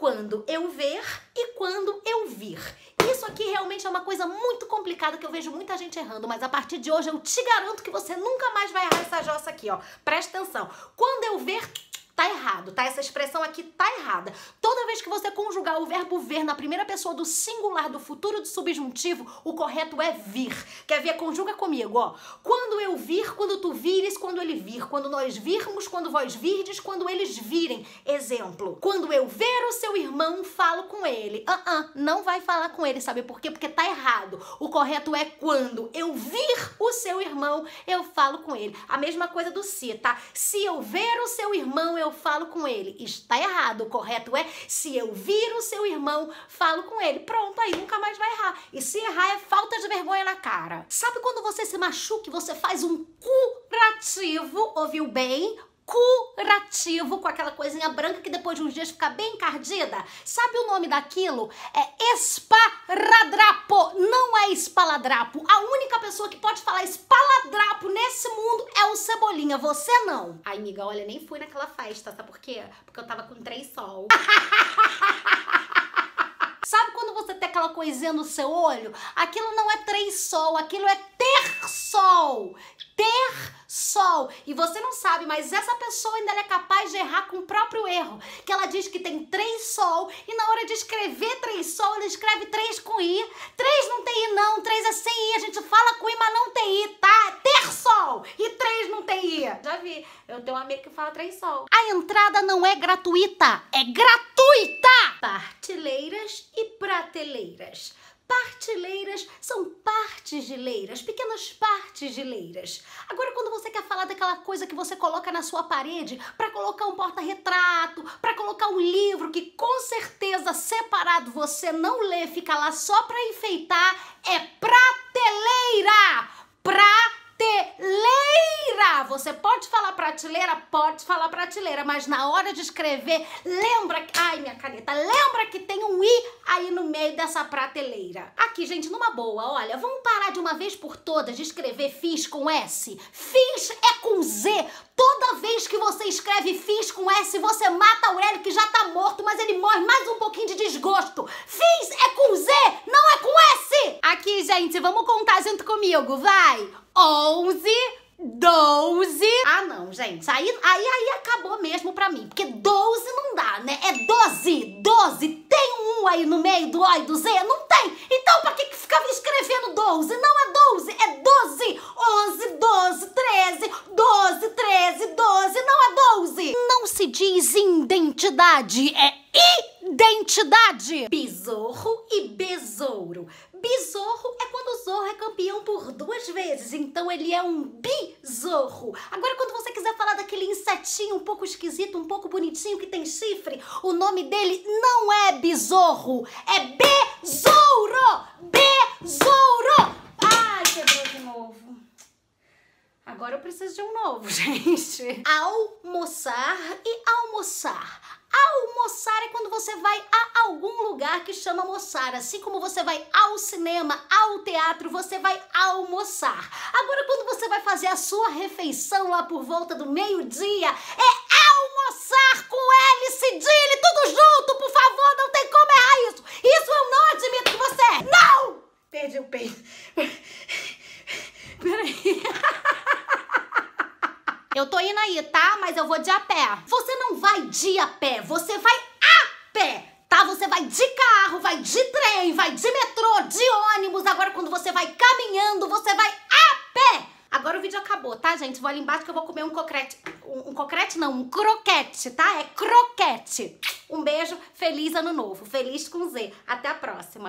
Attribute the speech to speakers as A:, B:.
A: quando eu ver e quando eu vir. Isso aqui realmente é uma coisa muito complicada que eu vejo muita gente errando, mas a partir de hoje eu te garanto que você nunca mais vai errar essa jossa aqui, ó. Presta atenção. Quando eu ver, tá errado, tá? Essa expressão aqui tá errada. Toda vez que você conjugar o verbo ver na primeira pessoa do singular do futuro do subjuntivo, o correto é vir. Quer ver? Conjuga comigo, ó. Quando eu vir, quando tu vires, quando ele vir, quando nós virmos, quando vós virdes, quando eles virem. Exemplo. Quando eu ver o seu irmão, falo com ele. Ah, uh, -uh não vai falar com ele, sabe por quê? Porque tá errado. O correto é quando eu vir o seu irmão, eu falo com ele. A mesma coisa do se, tá? Se eu ver o seu irmão, eu eu falo com ele. Está errado. O correto é se eu viro o seu irmão, falo com ele. Pronto, aí nunca mais vai errar. E se errar é falta de vergonha na cara. Sabe quando você se machuca e você faz um curativo, ouviu bem? curativo com aquela coisinha branca que depois de uns dias fica bem encardida. Sabe o nome daquilo? É esparadrapo. Não é espaladrapo. A única pessoa que pode falar espaladrapo nesse mundo é o Cebolinha, você não. Ai, amiga, olha, nem fui naquela festa, sabe por quê? Porque eu tava com três sol. Sabe quando você tem aquela coisinha no seu olho? Aquilo não é três sol, aquilo é sol, ter sol. E você não sabe, mas essa pessoa ainda é capaz de errar com o próprio erro. Que ela diz que tem três sol e na hora de escrever três sol, ela escreve três com i. Três não tem i não, três é sem i. A gente fala com i, mas não tem i, tá? É ter sol e três não tem i. Já vi, eu tenho um amigo que fala três sol. A entrada não é gratuita, é gratuita! Partilheiras e prateleiras. Partilheiras são partes de leiras, pequenas partes de leiras. Agora, quando você quer falar daquela coisa que você coloca na sua parede para colocar um porta-retrato, para colocar um livro que com certeza separado você não lê, fica lá só para enfeitar, é prateleira! Prateleira! você pode falar prateleira? Pode falar prateleira, mas na hora de escrever, lembra que. Ai, minha caneta, lembra que tem um I aí no meio dessa prateleira. Aqui, gente, numa boa, olha, vamos parar de uma vez por todas de escrever fiz com S? Fiz é com Z. Toda vez que você escreve fiz com S, você mata Aurélio, que já tá morto, mas ele morre mais um pouquinho de desgosto. Fiz é com Z, não é com S! Aqui, gente, vamos contar junto comigo, vai! 11, 12. Ah, não, gente. Aí, aí, aí acabou mesmo pra mim. Porque 12 não dá, né? É 12. 12. Tem um aí no meio do O e do Z? Não tem. Então pra que, que ficava escrevendo 12? Não é 12, é 12. 11, 12, 13, 12, 13, 12. Não é 12. Não se diz identidade, é I identidade. Besorro e besouro. Besorro é quando o Zorro é campeão por duas vezes, então ele é um bizorro. Agora, quando você quiser falar daquele insetinho um pouco esquisito, um pouco bonitinho que tem chifre, o nome dele não é besorro, é besouro! Besouro! Ai, quebrou! agora eu preciso de um novo, gente. Almoçar e almoçar. Almoçar é quando você vai a algum lugar que chama almoçar. Assim como você vai ao cinema, ao teatro, você vai almoçar. Agora, quando você vai fazer a sua refeição lá por volta do meio-dia, é almoçar com L cedilha, tudo junto, Eu tô indo aí, tá? Mas eu vou de a pé. Você não vai de a pé, você vai a pé. Tá? Você vai de carro, vai de trem, vai de metrô, de ônibus. Agora quando você vai caminhando, você vai a pé. Agora o vídeo acabou, tá, gente? Vou ali embaixo que eu vou comer um cocrete. Um, um cocrete não, um croquete, tá? É croquete. Um beijo, feliz ano novo. Feliz com Z. Até a próxima.